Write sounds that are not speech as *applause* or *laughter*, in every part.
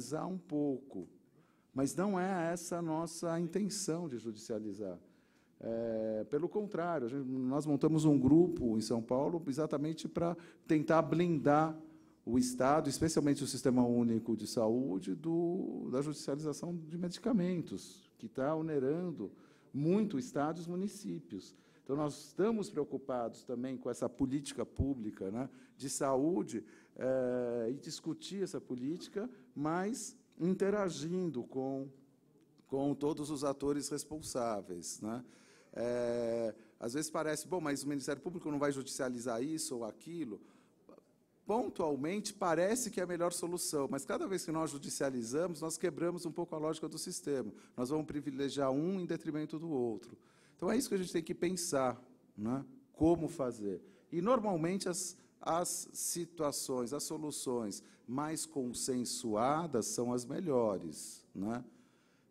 judicializar um pouco, mas não é essa a nossa intenção de judicializar. É, pelo contrário, gente, nós montamos um grupo em São Paulo exatamente para tentar blindar o Estado, especialmente o Sistema Único de Saúde, do, da judicialização de medicamentos, que está onerando muito o Estado e os municípios. Então, nós estamos preocupados também com essa política pública né, de saúde é, e discutir essa política mas interagindo com, com todos os atores responsáveis. Né? É, às vezes parece, bom, mas o Ministério Público não vai judicializar isso ou aquilo. Pontualmente parece que é a melhor solução, mas cada vez que nós judicializamos, nós quebramos um pouco a lógica do sistema. Nós vamos privilegiar um em detrimento do outro. Então é isso que a gente tem que pensar, né? como fazer. E normalmente as, as situações, as soluções mais consensuadas são as melhores. Né?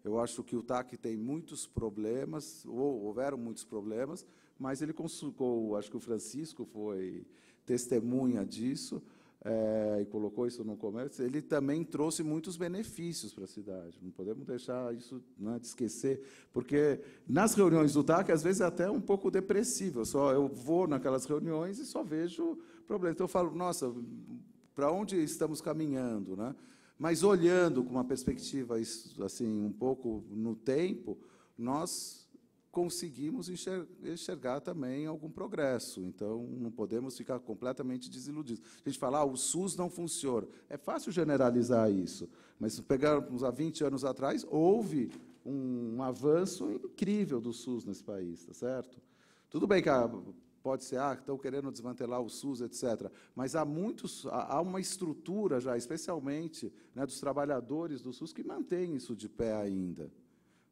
Eu acho que o TAC tem muitos problemas, ou houveram muitos problemas, mas ele consultou, acho que o Francisco foi testemunha disso, é, e colocou isso no comércio, ele também trouxe muitos benefícios para a cidade. Não podemos deixar isso né, de esquecer, porque nas reuniões do DAC, às vezes é até um pouco depressivo. Eu só eu vou naquelas reuniões e só vejo problemas. Então eu falo, nossa, para onde estamos caminhando, né? Mas olhando com uma perspectiva assim um pouco no tempo, nós conseguimos enxergar também algum progresso. Então, não podemos ficar completamente desiludidos. A gente fala, ah, o SUS não funciona. É fácil generalizar isso, mas se pegarmos há 20 anos atrás, houve um, um avanço incrível do SUS nesse país, tá certo? Tudo bem que a, pode ser, ah, estão querendo desmantelar o SUS, etc. Mas há muitos, há uma estrutura já, especialmente né, dos trabalhadores do SUS, que mantém isso de pé ainda.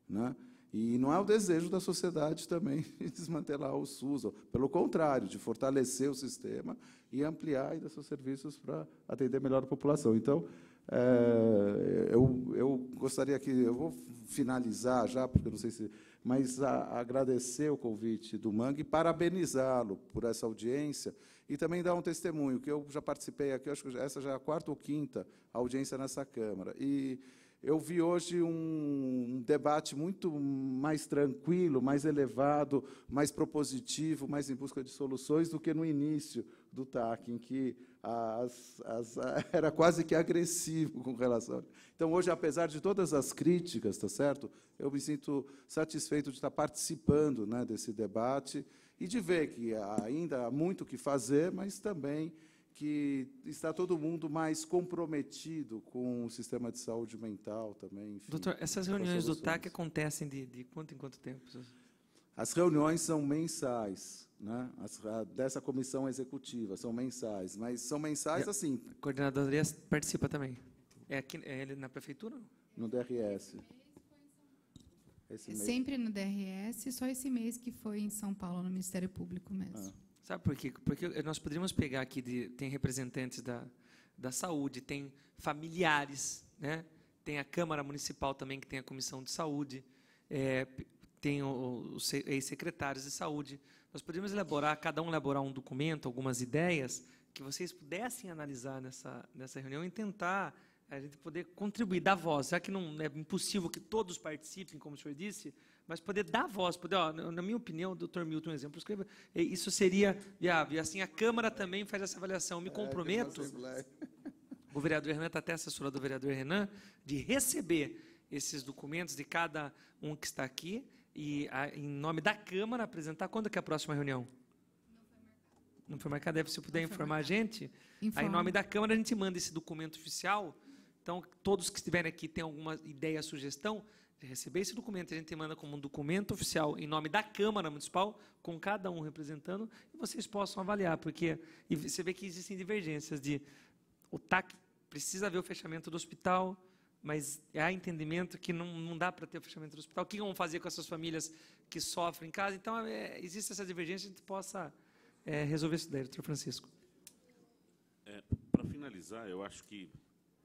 Né? E não é o desejo da sociedade também de *laughs* desmantelar o SUS, pelo contrário, de fortalecer o sistema e ampliar ainda seus serviços para atender melhor a população. Então, é, eu, eu gostaria que. Eu vou finalizar já, porque não sei se. Mas a, agradecer o convite do Mangue, parabenizá-lo por essa audiência e também dar um testemunho, que eu já participei aqui, acho que essa já é a quarta ou quinta audiência nessa Câmara. E eu vi hoje um debate muito mais tranquilo, mais elevado, mais propositivo, mais em busca de soluções do que no início do TAC, em que as, as, *laughs* era quase que agressivo com relação. Então, hoje, apesar de todas as críticas, tá certo? Eu me sinto satisfeito de estar participando né, desse debate e de ver que ainda há muito o que fazer, mas também que está todo mundo mais comprometido com o sistema de saúde mental também. Enfim, Doutor, essas reuniões do TAC acontecem de, de quanto em quanto tempo? As reuniões são mensais, né? As, a, dessa comissão executiva, são mensais, mas são mensais assim. A coordenadoria participa também. É aqui é ele na prefeitura? No DRS. Esse é mês. Sempre no DRS, só esse mês que foi em São Paulo, no Ministério Público mesmo. Ah. Sabe por quê? Porque nós poderíamos pegar aqui, de, tem representantes da, da saúde, tem familiares, né? tem a Câmara Municipal também, que tem a Comissão de Saúde, é, tem os ex-secretários de saúde. Nós poderíamos elaborar, cada um elaborar um documento, algumas ideias, que vocês pudessem analisar nessa, nessa reunião e tentar a gente poder contribuir, dar voz. Será que não é impossível que todos participem, como o senhor disse? Mas poder dar voz, poder, ó, na minha opinião, doutor Milton, um exemplo, escreva, isso seria viável. Ah, e assim a Câmara também faz essa avaliação. Me é, comprometo, *laughs* o vereador Renan está até assessora do vereador Renan, de receber esses documentos de cada um que está aqui e, a, em nome da Câmara, apresentar. Quando é que é a próxima reunião? Não foi marcada? Deve, se puder informar marcado. a gente, Informa. aí, em nome da Câmara, a gente manda esse documento oficial então, todos que estiverem aqui têm alguma ideia, sugestão, de receber esse documento, a gente manda como um documento oficial em nome da Câmara Municipal, com cada um representando, e vocês possam avaliar, porque e você vê que existem divergências de o TAC precisa ver o fechamento do hospital, mas há entendimento que não, não dá para ter o fechamento do hospital. O que vão fazer com essas famílias que sofrem em casa? Então, é, existe essa divergência, a gente possa é, resolver isso daí, doutor Francisco. É, para finalizar, eu acho que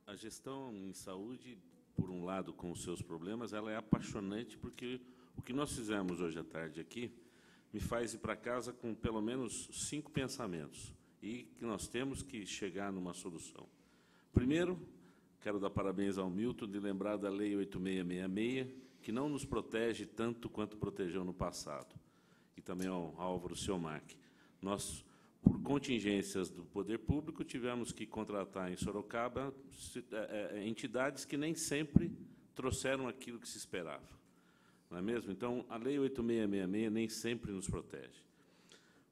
a gestão em saúde, por um lado, com os seus problemas, ela é apaixonante porque o que nós fizemos hoje à tarde aqui me faz ir para casa com pelo menos cinco pensamentos e que nós temos que chegar numa solução. Primeiro, quero dar parabéns ao Milton de lembrar da Lei 8666, que não nos protege tanto quanto protegeu no passado, e também ao Álvaro Siomac. Nós por contingências do poder público, tivemos que contratar em Sorocaba é, é, é, entidades que nem sempre trouxeram aquilo que se esperava. Não é mesmo? Então, a Lei 8666 nem sempre nos protege.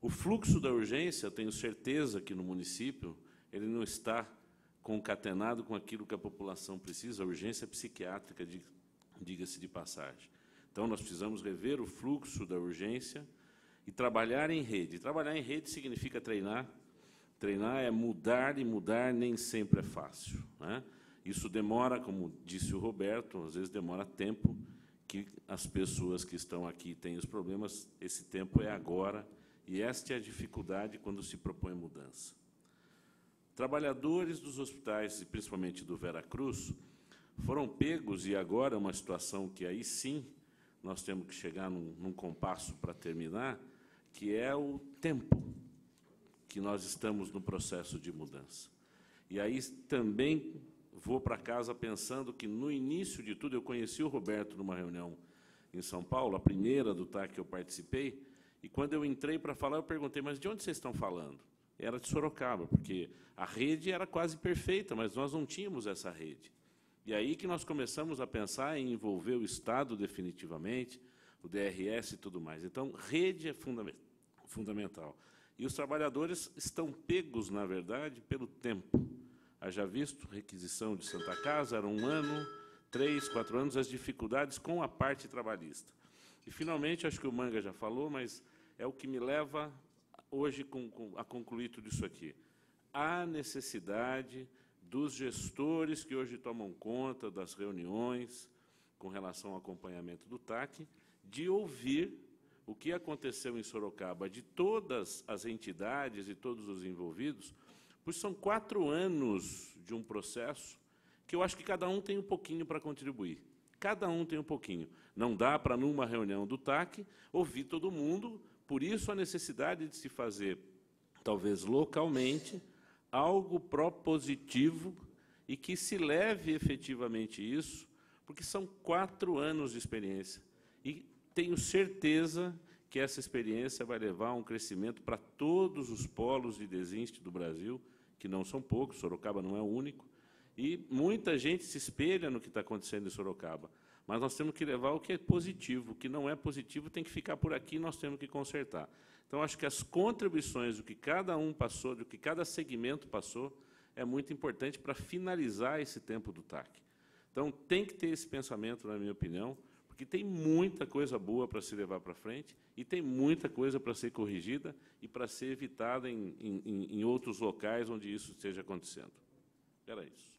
O fluxo da urgência, tenho certeza que no município, ele não está concatenado com aquilo que a população precisa, a urgência psiquiátrica, diga-se de passagem. Então, nós precisamos rever o fluxo da urgência, e trabalhar em rede. Trabalhar em rede significa treinar. Treinar é mudar e mudar nem sempre é fácil. Né? Isso demora, como disse o Roberto, às vezes demora tempo que as pessoas que estão aqui têm os problemas. Esse tempo é agora e esta é a dificuldade quando se propõe mudança. Trabalhadores dos hospitais, e principalmente do Vera Cruz foram pegos, e agora é uma situação que aí sim nós temos que chegar num, num compasso para terminar, que é o tempo que nós estamos no processo de mudança. E aí também vou para casa pensando que no início de tudo eu conheci o Roberto numa reunião em São Paulo, a primeira do TAC que eu participei, e quando eu entrei para falar, eu perguntei, mas de onde vocês estão falando? Era de Sorocaba, porque a rede era quase perfeita, mas nós não tínhamos essa rede. E aí que nós começamos a pensar em envolver o Estado definitivamente, o DRS e tudo mais. Então, rede é fundamental fundamental. E os trabalhadores estão pegos, na verdade, pelo tempo. Haja visto requisição de Santa Casa, era um ano, três, quatro anos, as dificuldades com a parte trabalhista. E, finalmente, acho que o Manga já falou, mas é o que me leva hoje com, com, a concluir tudo isso aqui. Há necessidade dos gestores que hoje tomam conta das reuniões com relação ao acompanhamento do TAC, de ouvir o que aconteceu em Sorocaba de todas as entidades e todos os envolvidos, pois são quatro anos de um processo que eu acho que cada um tem um pouquinho para contribuir. Cada um tem um pouquinho. Não dá para, numa reunião do TAC, ouvir todo mundo, por isso a necessidade de se fazer, talvez localmente, algo propositivo e que se leve efetivamente isso, porque são quatro anos de experiência. E tenho certeza que essa experiência vai levar a um crescimento para todos os polos de desiste do Brasil, que não são poucos, Sorocaba não é o único, e muita gente se espelha no que está acontecendo em Sorocaba. Mas nós temos que levar o que é positivo. O que não é positivo tem que ficar por aqui e nós temos que consertar. Então, acho que as contribuições do que cada um passou, do que cada segmento passou, é muito importante para finalizar esse tempo do TAC. Então, tem que ter esse pensamento, na minha opinião porque tem muita coisa boa para se levar para frente e tem muita coisa para ser corrigida e para ser evitada em, em, em outros locais onde isso esteja acontecendo. Era isso.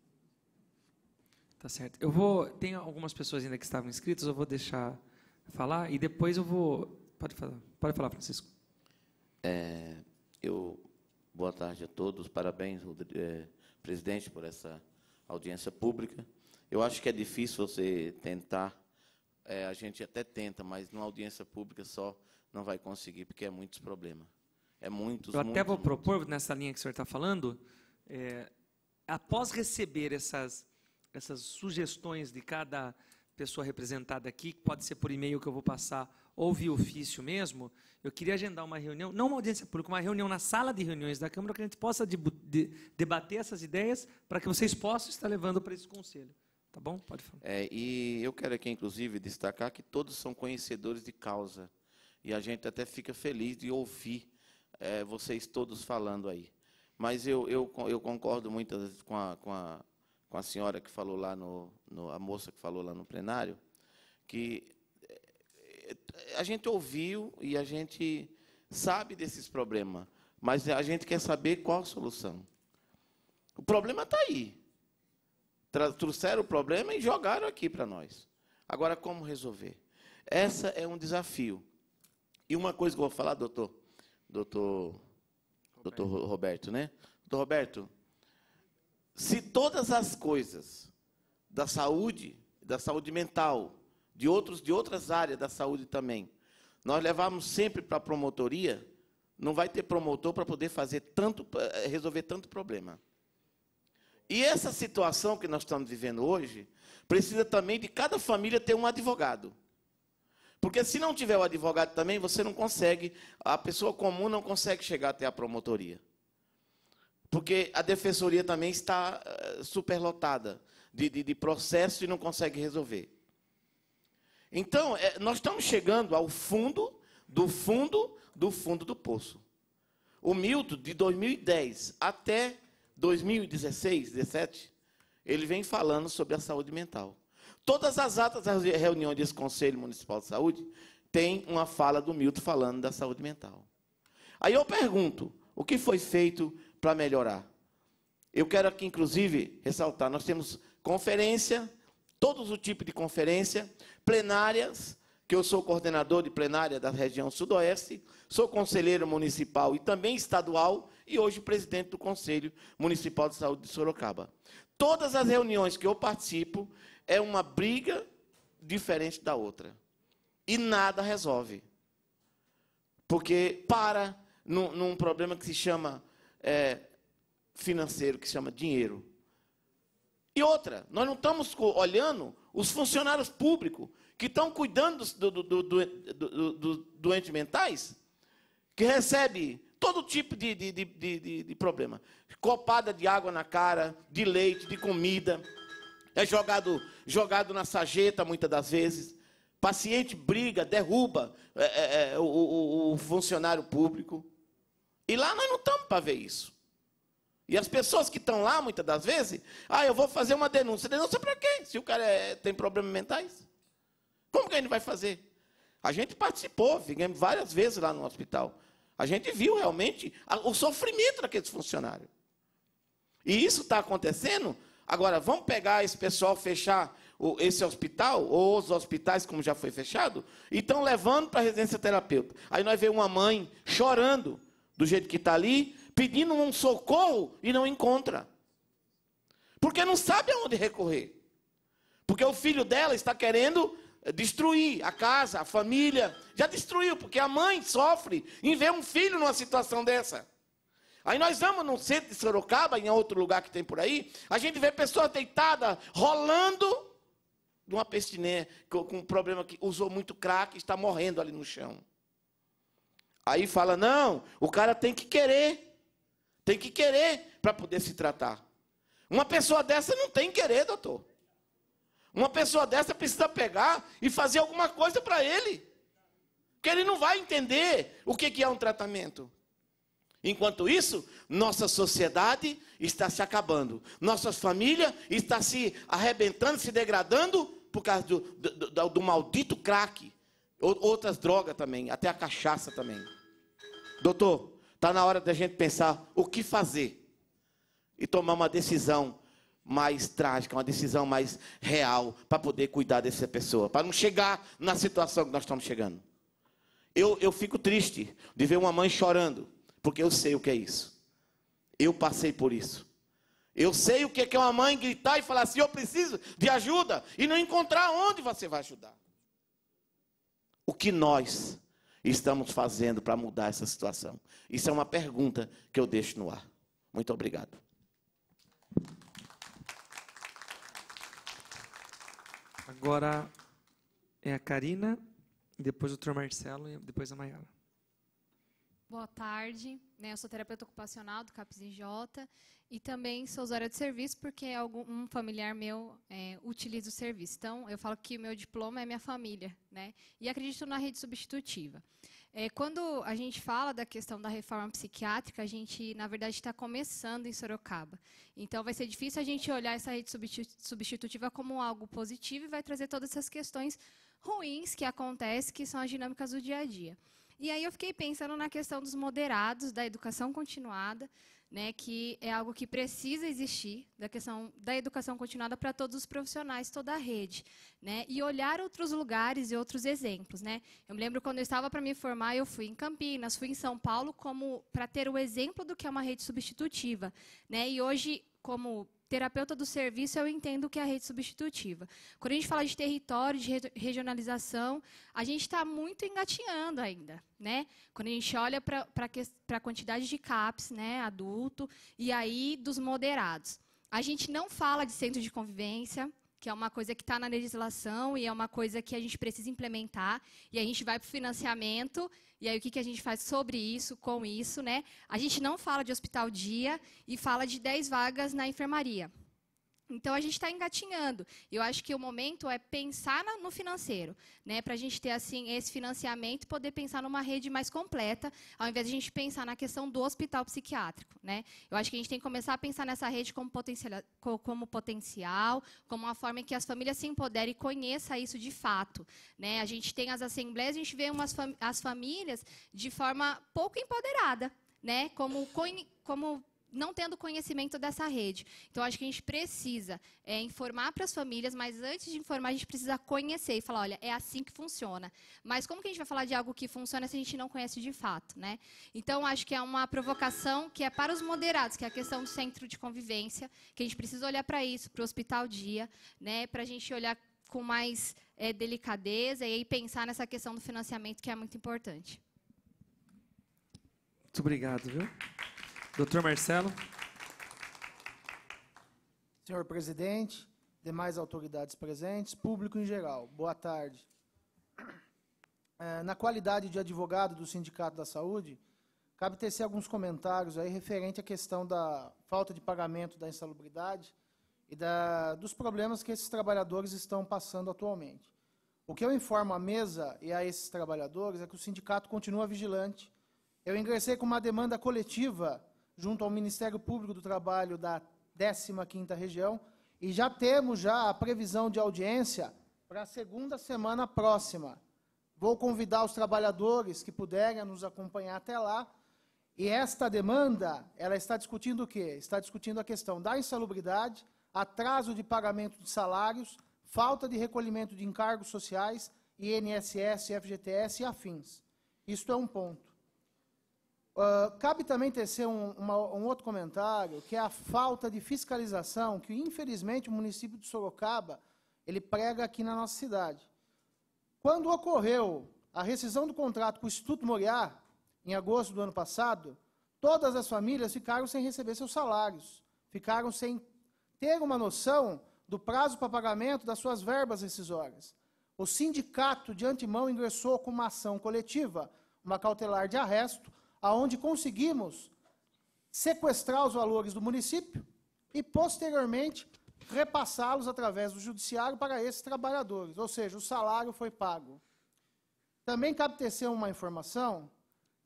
Tá certo. Eu vou. Tem algumas pessoas ainda que estavam inscritas, eu vou deixar falar e depois eu vou. Pode falar, pode falar Francisco. É, eu, boa tarde a todos. Parabéns, é, presidente, por essa audiência pública. Eu acho que é difícil você tentar é, a gente até tenta, mas numa audiência pública só não vai conseguir, porque é muitos problemas. É muitos, Eu até muitos, vou propor, nessa linha que o senhor está falando, é, após receber essas, essas sugestões de cada pessoa representada aqui, que pode ser por e-mail que eu vou passar ou via ofício mesmo, eu queria agendar uma reunião, não uma audiência pública, uma reunião na sala de reuniões da Câmara, que a gente possa de, de, debater essas ideias para que vocês possam estar levando para esse conselho. Tá bom? Pode falar. É, e eu quero aqui, inclusive, destacar que todos são conhecedores de causa. E a gente até fica feliz de ouvir é, vocês todos falando aí. Mas eu, eu, eu concordo muitas com a, com, a, com a senhora que falou lá no, no. a moça que falou lá no plenário, que é, a gente ouviu e a gente sabe desses problemas, mas a gente quer saber qual a solução. O problema está aí trouxeram o problema e jogaram aqui para nós. Agora, como resolver? Essa é um desafio. E uma coisa que eu vou falar, doutor, doutor, Roberto. doutor Roberto, né? Doutor Roberto, se todas as coisas da saúde, da saúde mental, de outros, de outras áreas da saúde também, nós levarmos sempre para a promotoria, não vai ter promotor para poder fazer tanto, eh, resolver tanto problema. E essa situação que nós estamos vivendo hoje precisa também de cada família ter um advogado. Porque se não tiver o advogado também, você não consegue, a pessoa comum não consegue chegar até a promotoria. Porque a defensoria também está eh, superlotada de, de, de processo e não consegue resolver. Então, eh, nós estamos chegando ao fundo do fundo do fundo do poço. O Milton, de 2010 até 2016, 17, ele vem falando sobre a saúde mental. Todas as atas das reuniões desse Conselho Municipal de Saúde tem uma fala do Milton falando da saúde mental. Aí eu pergunto, o que foi feito para melhorar? Eu quero aqui, inclusive, ressaltar, nós temos conferência, todos os tipos de conferência, plenárias, que eu sou coordenador de plenária da região sudoeste, sou conselheiro municipal e também estadual e hoje presidente do Conselho Municipal de Saúde de Sorocaba. Todas as reuniões que eu participo é uma briga diferente da outra. E nada resolve. Porque para num, num problema que se chama é, financeiro, que se chama dinheiro. E outra, nós não estamos olhando os funcionários públicos que estão cuidando dos do, do, do, doentes mentais, que recebe todo tipo de, de, de, de, problema. Copada de água na cara, de leite, de comida. É jogado, jogado na sajeta muitas das vezes. Paciente briga, derruba é, é, é o, o, o funcionário público. E lá nós não estamos para ver isso. E as pessoas que estão lá, muitas das vezes, ah, eu vou fazer uma denúncia. Denúncia para quê? Se o cara é, tem problemas mentais? Como que ele vai fazer? A gente participou, ficamos várias vezes lá no hospital. A gente viu realmente o sofrimento daqueles funcionários. E isso está acontecendo. Agora, vamos pegar esse pessoal, fechar esse hospital, ou os hospitais, como já foi fechado, e estão levando para a residência terapeuta. Aí nós vemos uma mãe chorando, do jeito que está ali, pedindo um socorro e não encontra. Porque não sabe aonde recorrer. Porque o filho dela está querendo destruir a casa, a família. Já destruiu, porque a mãe sofre em ver um filho numa situação dessa. Aí nós vamos no centro de Sorocaba, em outro lugar que tem por aí, a gente vê pessoa deitada, rolando de uma pestiné com um problema que usou muito crack, está morrendo ali no chão. Aí fala, não, o cara tem que querer, tem que querer para poder se tratar. Uma pessoa dessa não tem querer, doutor. Uma pessoa dessa precisa pegar e fazer alguma coisa para ele. Porque ele não vai entender o que é um tratamento. Enquanto isso, nossa sociedade está se acabando. Nossa família está se arrebentando, se degradando por causa do, do, do, do maldito crack. Outras drogas também, até a cachaça também. Doutor, está na hora da gente pensar o que fazer e tomar uma decisão mais trágica, uma decisão mais real para poder cuidar dessa pessoa, para não chegar na situação que nós estamos chegando. Eu, eu fico triste de ver uma mãe chorando, porque eu sei o que é isso. Eu passei por isso. Eu sei o que é uma mãe gritar e falar assim: eu preciso de ajuda, e não encontrar onde você vai ajudar. O que nós estamos fazendo para mudar essa situação? Isso é uma pergunta que eu deixo no ar. Muito obrigado. Agora é a Karina, depois o Dr. Marcelo e depois a Mayara. Boa tarde, né? eu sou terapeuta ocupacional do CAPSIJ e também sou usuária de serviço porque algum, um familiar meu é, utiliza o serviço. Então, eu falo que o meu diploma é minha família, né? E acredito na rede substitutiva. É, quando a gente fala da questão da reforma psiquiátrica, a gente, na verdade, está começando em Sorocaba. Então, vai ser difícil a gente olhar essa rede substitutiva como algo positivo e vai trazer todas essas questões ruins que acontecem, que são as dinâmicas do dia a dia. E aí eu fiquei pensando na questão dos moderados, da educação continuada, né, que é algo que precisa existir, da questão da educação continuada para todos os profissionais, toda a rede, né, e olhar outros lugares e outros exemplos, né. Eu me lembro quando eu estava para me formar, eu fui em Campinas, fui em São Paulo, como para ter o exemplo do que é uma rede substitutiva, né, e hoje como terapeuta do serviço, eu entendo que é a rede substitutiva. Quando a gente fala de território, de regionalização, a gente está muito engatinhando ainda. Né? Quando a gente olha para a quantidade de CAPs né, adulto e aí dos moderados. A gente não fala de centro de convivência, que é uma coisa que está na legislação e é uma coisa que a gente precisa implementar. E a gente vai para o financiamento, e aí o que, que a gente faz sobre isso, com isso, né? A gente não fala de hospital dia e fala de 10 vagas na enfermaria. Então a gente está engatinhando. Eu acho que o momento é pensar no financeiro, né? Para a gente ter assim esse financiamento, poder pensar numa rede mais completa, ao invés de a gente pensar na questão do hospital psiquiátrico, né? Eu acho que a gente tem que começar a pensar nessa rede como potencial, como potencial, como uma forma em que as famílias se empoderem e conheçam isso de fato, né? A gente tem as assembleias, a gente vê umas fam as famílias de forma pouco empoderada, né? Como como não tendo conhecimento dessa rede. Então, acho que a gente precisa é, informar para as famílias, mas antes de informar, a gente precisa conhecer e falar, olha, é assim que funciona. Mas como que a gente vai falar de algo que funciona se a gente não conhece de fato, né? Então, acho que é uma provocação que é para os moderados, que é a questão do centro de convivência, que a gente precisa olhar para isso, para o hospital dia, né? Para a gente olhar com mais é, delicadeza e pensar nessa questão do financiamento, que é muito importante. Muito obrigado, viu? Doutor Marcelo. Senhor presidente, demais autoridades presentes, público em geral, boa tarde. Eh, na qualidade de advogado do Sindicato da Saúde, cabe tecer alguns comentários aí referente à questão da falta de pagamento da insalubridade e da, dos problemas que esses trabalhadores estão passando atualmente. O que eu informo à mesa e a esses trabalhadores é que o sindicato continua vigilante. Eu ingressei com uma demanda coletiva junto ao Ministério Público do Trabalho da 15ª Região, e já temos já a previsão de audiência para a segunda semana próxima. Vou convidar os trabalhadores que puderem a nos acompanhar até lá. E esta demanda, ela está discutindo o quê? Está discutindo a questão da insalubridade, atraso de pagamento de salários, falta de recolhimento de encargos sociais, INSS, FGTS e afins. Isto é um ponto. Uh, cabe também tecer um, uma, um outro comentário, que é a falta de fiscalização que, infelizmente, o município de Sorocaba ele prega aqui na nossa cidade. Quando ocorreu a rescisão do contrato com o Instituto Moriá, em agosto do ano passado, todas as famílias ficaram sem receber seus salários, ficaram sem ter uma noção do prazo para pagamento das suas verbas rescisórias. O sindicato, de antemão, ingressou com uma ação coletiva, uma cautelar de arresto, aonde conseguimos sequestrar os valores do município e, posteriormente, repassá-los através do judiciário para esses trabalhadores, ou seja, o salário foi pago. Também cabe tecer uma informação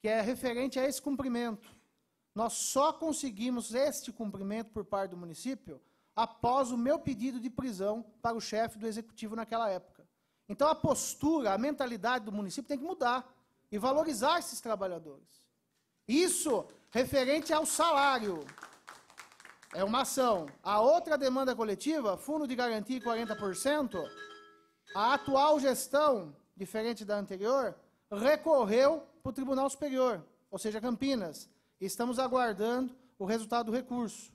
que é referente a esse cumprimento. Nós só conseguimos este cumprimento por parte do município após o meu pedido de prisão para o chefe do executivo naquela época. Então a postura, a mentalidade do município tem que mudar e valorizar esses trabalhadores. Isso referente ao salário. É uma ação. A outra demanda coletiva, fundo de garantia 40%, a atual gestão, diferente da anterior, recorreu para o Tribunal Superior, ou seja, Campinas. Estamos aguardando o resultado do recurso.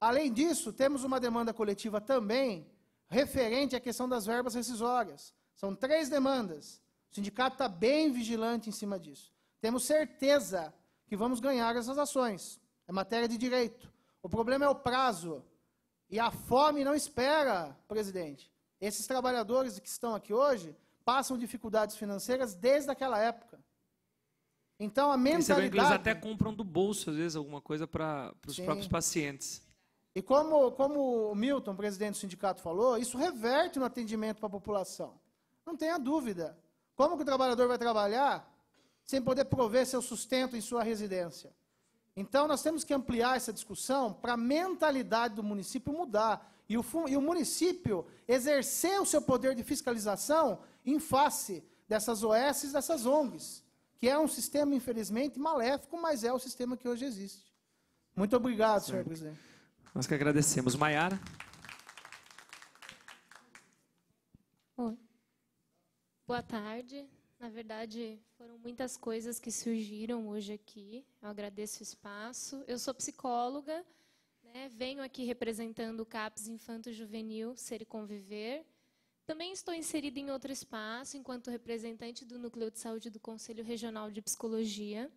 Além disso, temos uma demanda coletiva também referente à questão das verbas rescisórias. São três demandas. O sindicato está bem vigilante em cima disso. Temos certeza que vamos ganhar essas ações. É matéria de direito. O problema é o prazo. E a fome não espera, presidente. Esses trabalhadores que estão aqui hoje passam dificuldades financeiras desde aquela época. Então a mentalidade. Que eles até compram do bolso, às vezes, alguma coisa para os próprios pacientes. E como, como o Milton, presidente do sindicato, falou, isso reverte no atendimento para a população. Não tenha dúvida. Como que o trabalhador vai trabalhar sem poder prover seu sustento em sua residência. Então, nós temos que ampliar essa discussão para a mentalidade do município mudar e o, e o município exercer o seu poder de fiscalização em face dessas OS, dessas ONGs, que é um sistema, infelizmente, maléfico, mas é o sistema que hoje existe. Muito obrigado, senhor presidente. Nós que agradecemos. Maiara. Boa tarde. Na verdade, foram muitas coisas que surgiram hoje aqui. Eu agradeço o espaço. Eu sou psicóloga, né? venho aqui representando o CAPS Infanto Juvenil Ser e Conviver. Também estou inserida em outro espaço, enquanto representante do Núcleo de Saúde do Conselho Regional de Psicologia.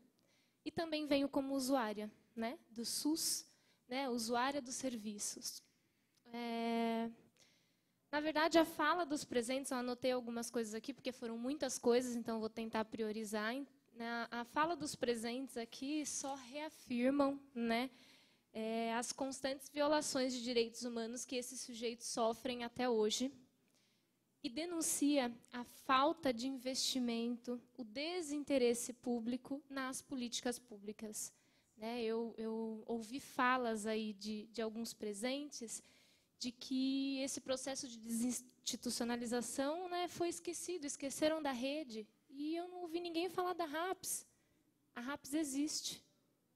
E também venho como usuária né? do SUS, né? usuária dos serviços. É... Na verdade, a fala dos presentes, eu anotei algumas coisas aqui, porque foram muitas coisas, então vou tentar priorizar. A fala dos presentes aqui só reafirmam né, é, as constantes violações de direitos humanos que esses sujeitos sofrem até hoje e denuncia a falta de investimento, o desinteresse público nas políticas públicas. Né? Eu, eu ouvi falas aí de, de alguns presentes de que esse processo de desinstitucionalização né, foi esquecido, esqueceram da rede. E eu não ouvi ninguém falar da RAPS. A RAPS existe.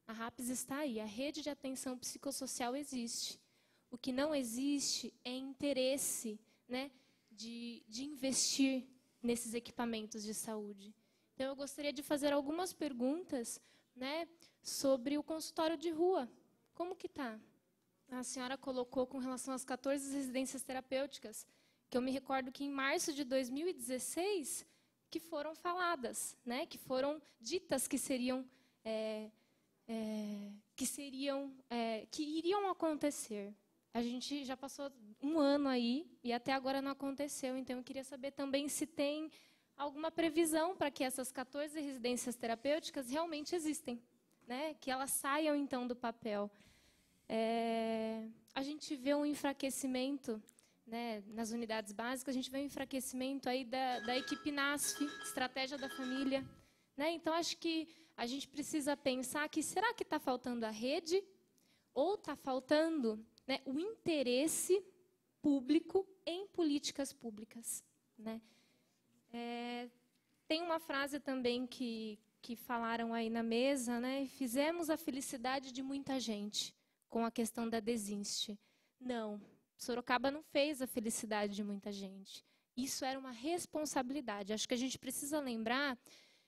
A RAPS está aí. A rede de atenção psicossocial existe. O que não existe é interesse né, de, de investir nesses equipamentos de saúde. Então, eu gostaria de fazer algumas perguntas né, sobre o consultório de rua. Como que está? a senhora colocou com relação às 14 residências terapêuticas, que eu me recordo que em março de 2016 que foram faladas, né? que foram ditas que seriam é, é, que seriam é, que iriam acontecer. A gente já passou um ano aí e até agora não aconteceu. Então eu queria saber também se tem alguma previsão para que essas 14 residências terapêuticas realmente existem, né? Que elas saiam então do papel é, a gente vê um enfraquecimento né, nas unidades básicas, a gente vê um enfraquecimento aí da, da equipe NASF, Estratégia da Família. Né? Então, acho que a gente precisa pensar que será que está faltando a rede ou está faltando né, o interesse público em políticas públicas. Né? É, tem uma frase também que, que falaram aí na mesa, né? Fizemos a felicidade de muita gente com a questão da desinste. Não, Sorocaba não fez a felicidade de muita gente. Isso era uma responsabilidade. Acho que a gente precisa lembrar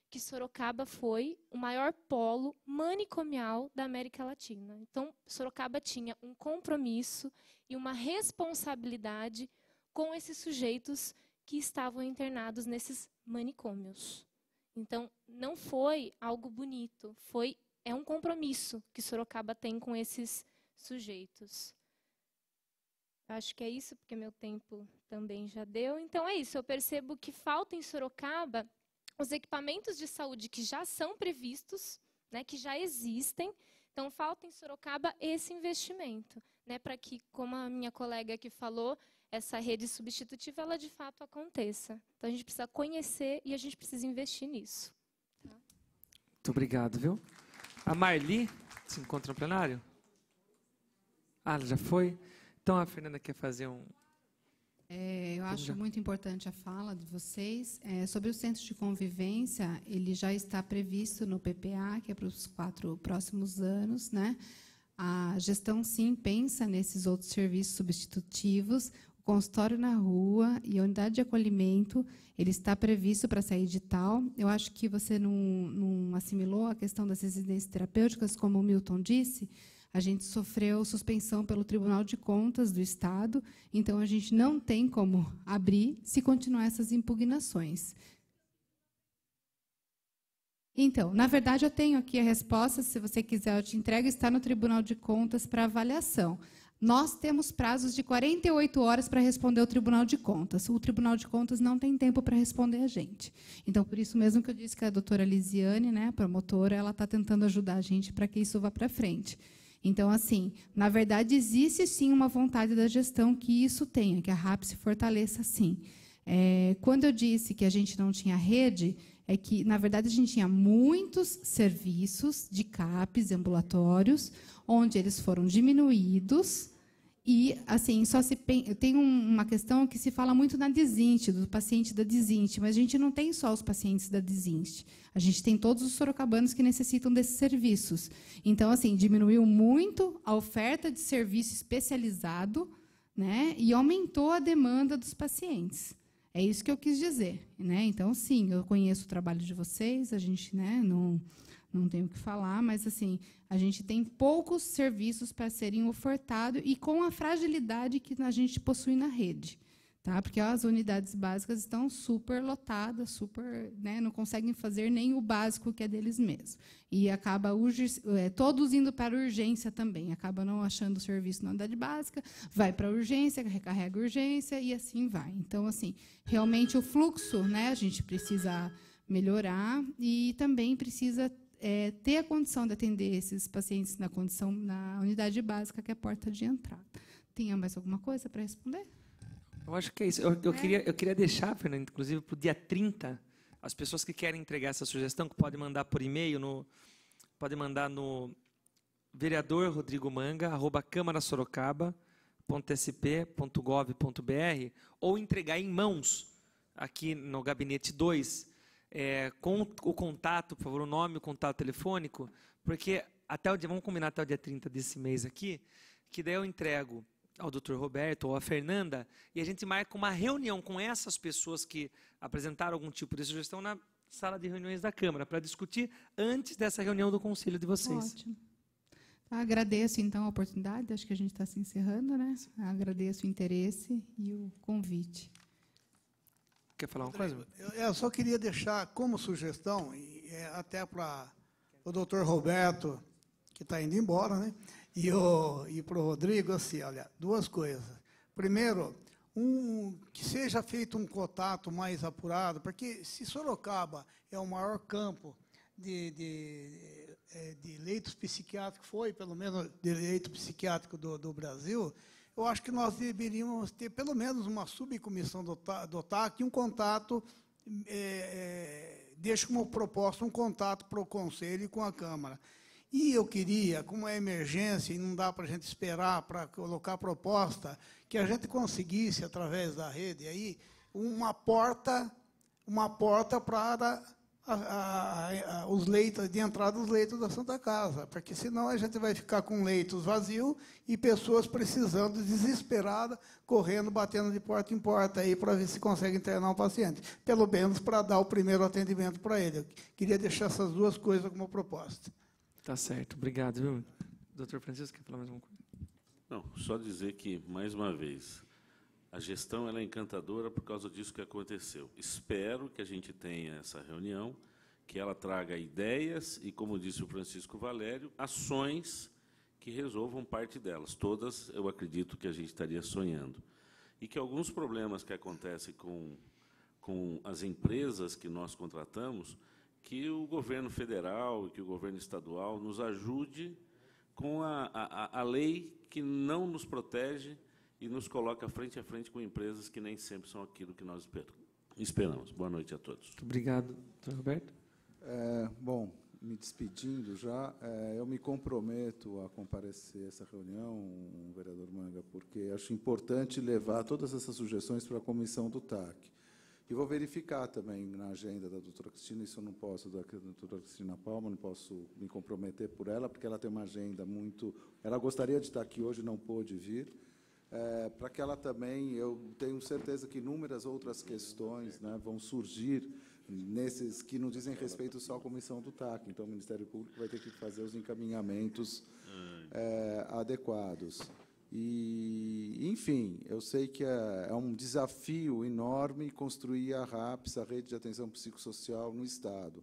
que Sorocaba foi o maior polo manicomial da América Latina. Então, Sorocaba tinha um compromisso e uma responsabilidade com esses sujeitos que estavam internados nesses manicômios. Então, não foi algo bonito, foi é um compromisso que Sorocaba tem com esses sujeitos. acho que é isso, porque meu tempo também já deu. Então é isso, eu percebo que falta em Sorocaba os equipamentos de saúde que já são previstos, né, que já existem. Então falta em Sorocaba esse investimento, né, para que, como a minha colega que falou, essa rede substitutiva ela de fato aconteça. Então a gente precisa conhecer e a gente precisa investir nisso. Tá? Muito obrigado, viu? A Marli se encontra no plenário? Ah, já foi? Então a Fernanda quer fazer um. É, eu acho muito importante a fala de vocês. É, sobre o centro de convivência, ele já está previsto no PPA, que é para os quatro próximos anos. Né? A gestão, sim, pensa nesses outros serviços substitutivos. O consultório na rua e a unidade de acolhimento, ele está previsto para sair de tal. Eu acho que você não, não assimilou a questão das residências terapêuticas, como o Milton disse. A gente sofreu suspensão pelo Tribunal de Contas do Estado, então a gente não tem como abrir se continuar essas impugnações. Então, na verdade, eu tenho aqui a resposta. Se você quiser, eu te entrego. Está no Tribunal de Contas para avaliação. Nós temos prazos de 48 horas para responder o Tribunal de Contas. O Tribunal de Contas não tem tempo para responder a gente. Então, por isso mesmo que eu disse que a doutora Lisiane, né, a promotora, ela está tentando ajudar a gente para que isso vá para frente. Então, assim, na verdade, existe sim uma vontade da gestão que isso tenha, que a RAP se fortaleça sim. É, quando eu disse que a gente não tinha rede, é que, na verdade, a gente tinha muitos serviços de CAPs, ambulatórios, onde eles foram diminuídos e, assim, só se tem uma questão que se fala muito na desinte, do paciente da desinte, mas a gente não tem só os pacientes da desinte. A gente tem todos os sorocabanos que necessitam desses serviços. Então, assim, diminuiu muito a oferta de serviço especializado né, e aumentou a demanda dos pacientes. É isso que eu quis dizer. Né? Então, sim, eu conheço o trabalho de vocês, a gente né, não, não tenho o que falar, mas assim, a gente tem poucos serviços para serem ofertados e com a fragilidade que a gente possui na rede. Tá? Porque ó, as unidades básicas estão super lotadas, super, né, não conseguem fazer nem o básico que é deles mesmos. E acaba é, todos indo para urgência também, acaba não achando o serviço na unidade básica, vai para urgência, recarrega urgência e assim vai. Então, assim, realmente o fluxo, né, a gente precisa melhorar e também precisa é, ter a condição de atender esses pacientes na condição na unidade básica, que é a porta de entrada. Tinha mais alguma coisa para responder? Eu acho que é isso. Eu, eu é. Queria, eu queria deixar, Fernando, inclusive, para o dia 30, as pessoas que querem entregar essa sugestão, que podem mandar por e-mail, no, podem mandar no vereador Rodrigo Manga, arroba câmarasorocaba.sp.gov.br ou entregar em mãos aqui no gabinete 2 é, com o contato, por favor, o nome, o contato telefônico, porque até o dia, vamos combinar até o dia 30 desse mês aqui, que daí eu entrego ao Dr. Roberto ou à Fernanda e a gente marca uma reunião com essas pessoas que apresentaram algum tipo de sugestão na sala de reuniões da Câmara para discutir antes dessa reunião do Conselho de vocês. Ótimo. Tá, agradeço então a oportunidade, acho que a gente está se encerrando, né? Agradeço o interesse e o convite quer falar uma coisa? Eu só queria deixar como sugestão, até para o doutor Roberto, que está indo embora, né? e, o, e para o Rodrigo, assim, olha, duas coisas. Primeiro, um, que seja feito um contato mais apurado, porque se Sorocaba é o maior campo de, de, é, de leitos psiquiátricos, foi pelo menos de leito psiquiátrico do, do Brasil, eu acho que nós deveríamos ter pelo menos uma subcomissão do, do TAC, um contato, é, é, como proposta um contato para o Conselho e com a Câmara. E eu queria, como é emergência e não dá para a gente esperar para colocar proposta, que a gente conseguisse, através da rede aí, uma porta, uma porta para a, a, os leitos de entrada dos leitos da Santa Casa, porque senão a gente vai ficar com leitos vazios e pessoas precisando desesperada, correndo, batendo de porta em porta aí para ver se consegue internar um paciente, pelo menos para dar o primeiro atendimento para ele. Eu queria deixar essas duas coisas como proposta. Tá certo, obrigado. Viu? Doutor Francisco, quer falar mais alguma coisa? Não, só dizer que mais uma vez a gestão é encantadora por causa disso que aconteceu. Espero que a gente tenha essa reunião, que ela traga ideias e, como disse o Francisco Valério, ações que resolvam parte delas. Todas, eu acredito que a gente estaria sonhando. E que alguns problemas que acontecem com, com as empresas que nós contratamos, que o governo federal, que o governo estadual nos ajude com a, a, a lei que não nos protege e nos coloca frente a frente com empresas que nem sempre são aquilo que nós esperamos. Boa noite a todos. Muito obrigado, Dr. Roberto. É, bom, me despedindo já, é, eu me comprometo a comparecer a essa reunião, um vereador Manga, porque acho importante levar todas essas sugestões para a comissão do TAC. E vou verificar também na agenda da doutora Cristina, isso eu não posso, da doutora Cristina Palma, não posso me comprometer por ela, porque ela tem uma agenda muito... Ela gostaria de estar aqui hoje, não pôde vir, é, para que ela também, eu tenho certeza que inúmeras outras questões né, vão surgir nesses que não dizem respeito só à comissão do TAC. Então, o Ministério Público vai ter que fazer os encaminhamentos é, adequados. E, enfim, eu sei que é, é, um desafio enorme construir a RAPS, a Rede de Atenção Psicossocial, no Estado.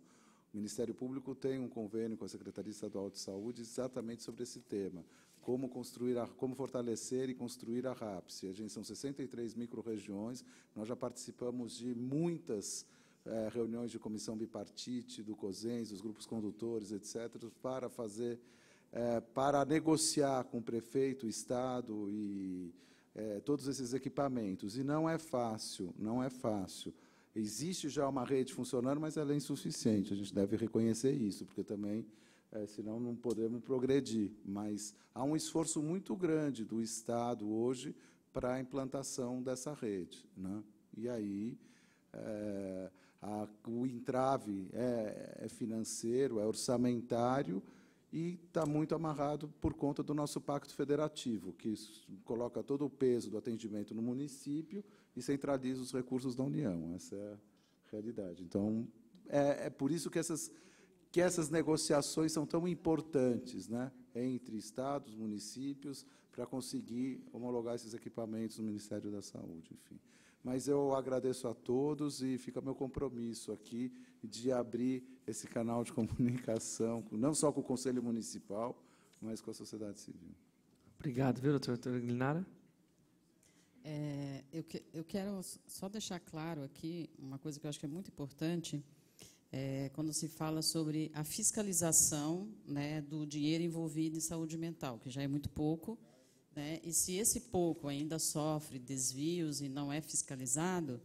O Ministério Público tem um convênio com a Secretaria Estadual de Saúde exatamente sobre esse tema como construir, a, como fortalecer e construir a RAPSE. A gente são 63 micro-regiões, nós já participamos de muitas é, reuniões de comissão bipartite, do COSENS, dos grupos condutores, etc., para fazer, é, para negociar com o prefeito, o Estado e é, todos esses equipamentos. E não é fácil, não é fácil. Existe já uma rede funcionando, mas ela é insuficiente. A gente deve reconhecer isso, porque também é, senão não podemos progredir. Mas há um esforço muito grande do Estado hoje para a implantação dessa rede. Né? E aí é, a, o entrave é, é, financeiro, é orçamentário e está muito amarrado por conta do nosso pacto federativo, que coloca todo o peso do atendimento no município e centraliza os recursos da União. Essa é a realidade. Então, é, é por isso que essas que essas negociações são tão importantes, né, entre estados, municípios, para conseguir homologar esses equipamentos no Ministério da Saúde, enfim. Mas eu agradeço a todos e fica meu compromisso aqui de abrir esse canal de *laughs* comunicação, não só com o Conselho Municipal, mas com a sociedade civil. Obrigado, viu, doutora Glinara? É, eu, que, eu quero só deixar claro aqui uma coisa que eu acho que é muito importante é, quando se fala sobre a fiscalização né, do dinheiro envolvido em saúde mental, que já é muito pouco, né, e se esse pouco ainda sofre desvios e não é fiscalizado,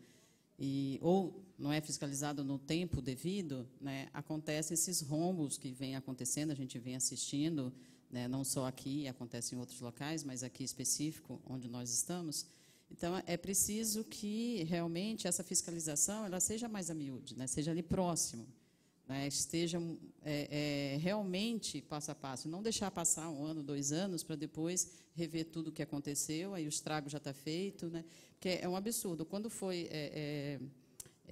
e, ou não é fiscalizado no tempo devido, né, acontecem esses rombos que vêm acontecendo, a gente vem assistindo, né, não só aqui, acontece em outros locais, mas aqui específico, onde nós estamos, então, é preciso que realmente essa fiscalização ela seja mais a miúde, né? seja ali próximo, né? esteja é, é, realmente passo a passo, não deixar passar um ano, dois anos, para depois rever tudo o que aconteceu, aí o estrago já está feito. Né? Porque é um absurdo. Quando foi. É, é,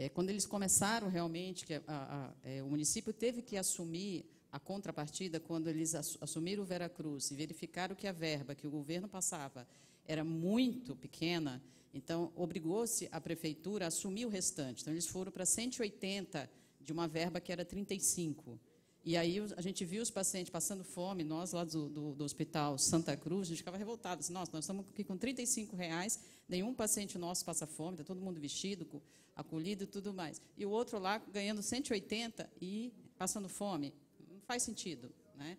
é quando eles começaram realmente, que a, a, é, o município teve que assumir a contrapartida, quando eles assumiram o Veracruz e verificaram que a verba que o governo passava era muito pequena, então obrigou-se a prefeitura a assumir o restante. Então eles foram para 180 de uma verba que era 35. E aí a gente viu os pacientes passando fome, nós lá do, do, do Hospital Santa Cruz, a gente ficava revoltado, assim, nossa, nós estamos aqui com 35 reais, nenhum paciente nosso passa fome, está todo mundo vestido, acolhido e tudo mais. E o outro lá ganhando 180 e passando fome. Não faz sentido, né?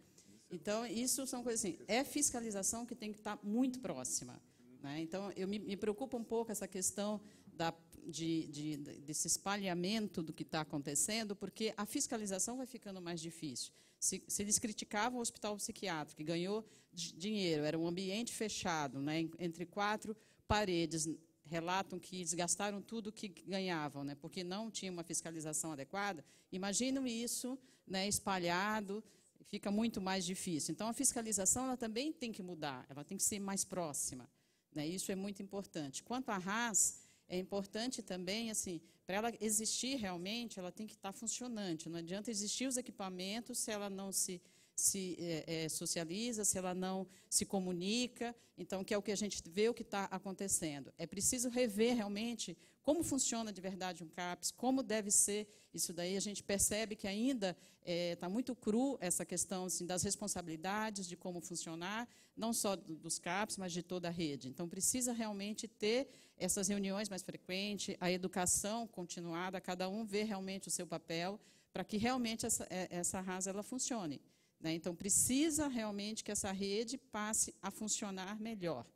Então, isso são coisas assim. É fiscalização que tem que estar tá muito próxima. Né? Então, eu me, me preocupa um pouco essa questão da, de, de, desse espalhamento do que está acontecendo, porque a fiscalização vai ficando mais difícil. Se, se eles criticavam o hospital psiquiátrico, que ganhou dinheiro, era um ambiente fechado, né, entre quatro paredes, relatam que desgastaram tudo que ganhavam, né, porque não tinha uma fiscalização adequada. Imaginam isso né, espalhado fica muito mais difícil. Então, a fiscalização ela também tem que mudar, ela tem que ser mais próxima. Né? Isso é muito importante. Quanto à RAS, é importante também, assim, para ela existir realmente, ela tem que estar funcionante. Não adianta existir os equipamentos se ela não se, se é, é, socializa, se ela não se comunica. Então, que é o que a gente vê o que está acontecendo. É preciso rever realmente como funciona de verdade um CAPES, como deve ser isso daí. A gente percebe que ainda está é, tá muito cru essa questão assim, das responsabilidades, de como funcionar, não só dos CAPES, mas de toda a rede. Então, precisa realmente ter essas reuniões mais frequentes, a educação continuada, cada um vê realmente o seu papel, para que realmente essa, é, essa RASA ela funcione. Né? Então, precisa realmente que essa rede passe a funcionar melhor.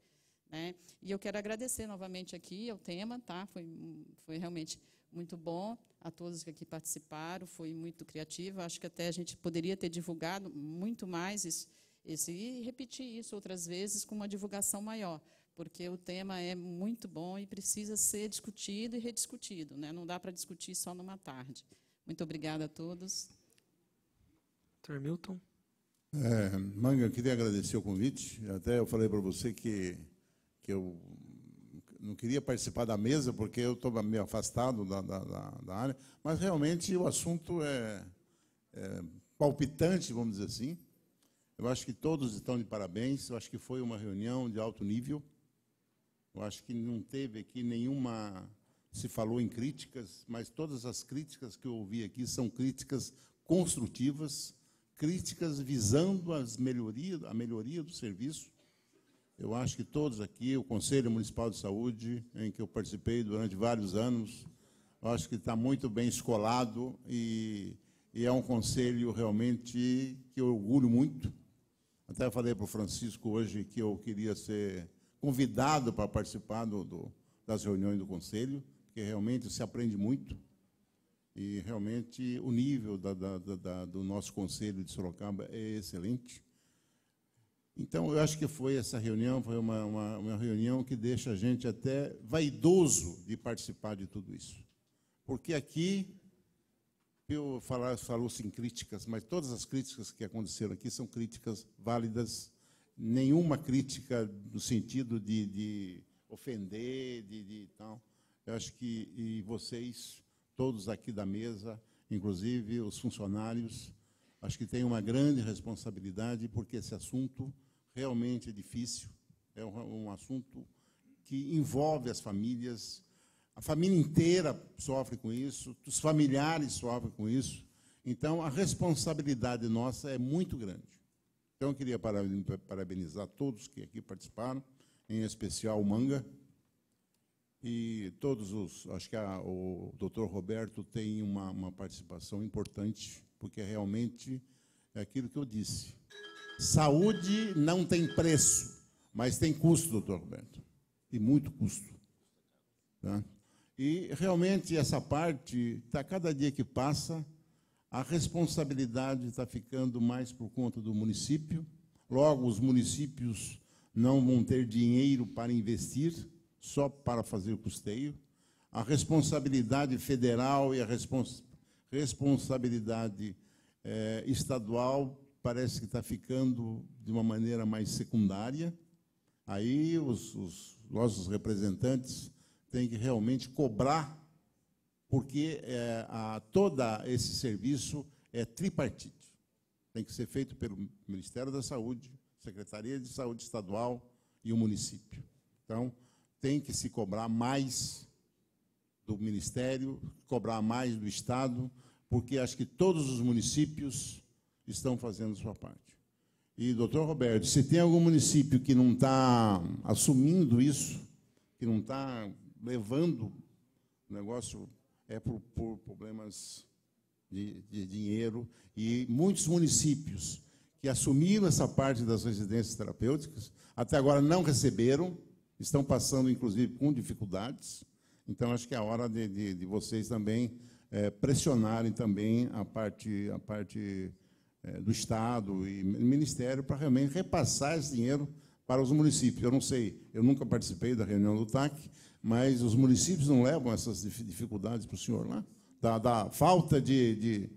Né? E eu quero agradecer novamente aqui ao tema, tá? Foi, foi realmente muito bom a todos que aqui participaram, foi muito criativo. Acho que até a gente poderia ter divulgado muito mais isso, esse, e repetir isso outras vezes com uma divulgação maior, porque o tema é muito bom e precisa ser discutido e rediscutido. Né? Não dá para discutir só numa tarde. Muito obrigada a todos. Dr. Milton. É, Manga, eu queria agradecer o convite. Até eu falei para você que que eu não queria participar da mesa, porque eu estou meio afastado da, da, da, área, mas realmente o assunto é, é palpitante, vamos dizer assim. Eu acho que todos estão de parabéns, eu acho que foi uma reunião de alto nível. Eu acho que não teve aqui nenhuma. Se falou em críticas, mas todas as críticas que eu ouvi aqui são críticas construtivas, críticas visando as melhoria, a melhoria do serviço eu acho que todos aqui, o Conselho Municipal de Saúde, em que eu participei durante vários anos, acho que está muito bem escolado e, e, é um conselho realmente que eu orgulho muito. Até falei para o Francisco hoje que eu queria ser convidado para participar do, do, das reuniões do conselho, porque realmente se aprende muito. E realmente o nível da, da, da, do nosso conselho de Sorocaba é excelente. Então, eu acho que foi essa reunião, foi uma, uma, uma, reunião que deixa a gente até vaidoso de participar de tudo isso. Porque aqui, eu falar, falou-se em críticas, mas todas as críticas que aconteceram aqui são críticas válidas, nenhuma crítica no sentido de, de ofender, de, de tal. Eu acho que e vocês, todos aqui da mesa, inclusive os funcionários, acho que tem uma grande responsabilidade, porque esse assunto realmente é difícil, é um, assunto que envolve as famílias, a família inteira sofre com isso, os familiares sofrem com isso, então a responsabilidade nossa é muito grande. Então eu queria parabenizar todos que aqui participaram, em especial o Manga, e todos os, acho que a, o doutor Roberto tem uma, uma participação importante porque realmente é aquilo que eu disse. Saúde não tem preço, mas tem custo, doutor Roberto, e muito custo. Tá? E realmente essa parte, tá, cada dia que passa, a responsabilidade está ficando mais por conta do município. Logo, os municípios não vão ter dinheiro para investir, só para fazer o custeio. A responsabilidade federal e a responsabilidade responsabilidade eh, estadual parece que está ficando de uma maneira mais secundária. Aí os, os nossos representantes têm que realmente cobrar, porque eh, a, todo esse serviço é tripartite. Tem que ser feito pelo Ministério da Saúde, Secretaria de Saúde Estadual e o município. Então, tem que se cobrar mais do Ministério, cobrar mais do Estado, porque acho que todos os municípios estão fazendo sua parte. E, doutor Roberto, se tem algum município que não está assumindo isso, que não está levando o negócio, é por, por problemas de, de dinheiro. E muitos municípios que assumiram essa parte das residências terapêuticas, até agora não receberam, estão passando, inclusive, com dificuldades. Então, acho que é a hora de, de, de vocês também é, pressionarem também a parte, a parte é, do Estado e Ministério para realmente repassar esse dinheiro para os municípios. Eu não sei, eu nunca participei da reunião do TAC, mas os municípios não levam essas dificuldades para o senhor lá? Da, da falta de, de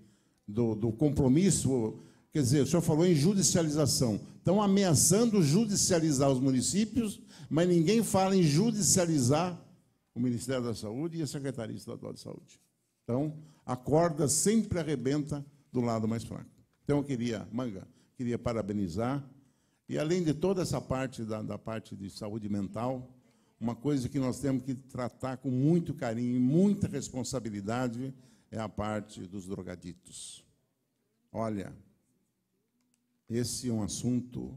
do, do compromisso Quer dizer, o senhor falou em judicialização. Estão ameaçando judicializar os municípios, mas ninguém fala em judicializar o Ministério da Saúde e a Secretaria Estadual de Saúde. Então, a corda sempre arrebenta do lado mais fraco. Então, eu queria, Manga, queria parabenizar. E, além de toda essa parte da, da parte de saúde mental, uma coisa que nós temos que tratar com muito carinho e muita responsabilidade é a parte dos drogaditos. Olha, esse é um assunto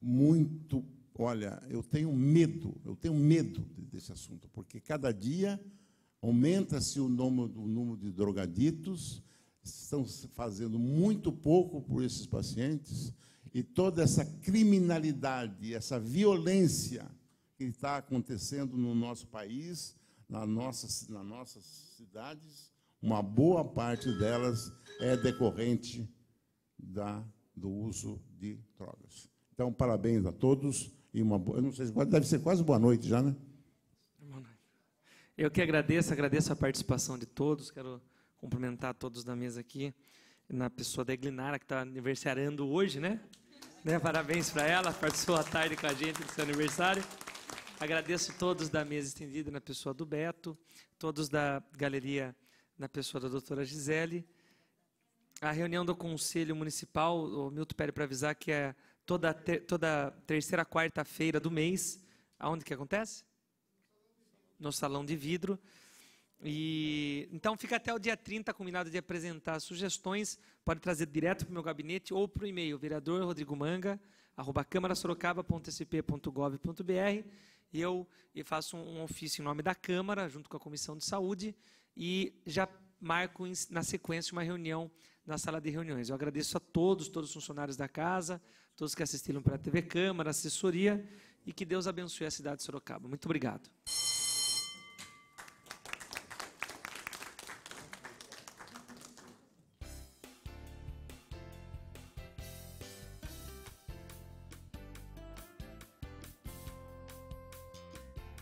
muito Olha, eu tenho medo, eu tenho medo desse assunto, porque cada dia aumenta-se o número, o número de drogaditos, estão fazendo muito pouco por esses pacientes, e toda essa criminalidade, essa violência que está acontecendo no nosso país, na nossa, nas nossas cidades, uma boa parte delas é decorrente da, do uso de drogas. Então, parabéns a todos e uma boa. Eu não sei se deve ser quase boa noite já, né? Eu que agradeço, agradeço a participação de todos, quero cumprimentar todos da mesa aqui, na pessoa da Eglinara, que está aniversariando hoje, né? né? Parabéns para ela, participou a tarde com a gente do seu aniversário. Agradeço todos da mesa estendida, na pessoa do Beto, todos da galeria, na pessoa da doutora Gisele. A reunião do Conselho Municipal, o Milton pede para avisar que é toda, ter, toda terceira, quarta-feira do mês. Aonde que acontece? No salão de vidro. E então fica até o dia 30 combinado de apresentar sugestões, pode trazer direto para o meu gabinete ou para o e-mail vereador Rodrigo Manga, arroba câmarasorocaba.sp.gov.br e eu faço um ofício em nome da Câmara, junto com a Comissão de Saúde, e já marco na sequência uma reunião na sala de reuniões. Eu agradeço a todos, todos os funcionários da casa, todos que assistiram para a TV Câmara, assessoria, e que Deus abençoe a cidade de Sorocaba. Muito obrigado.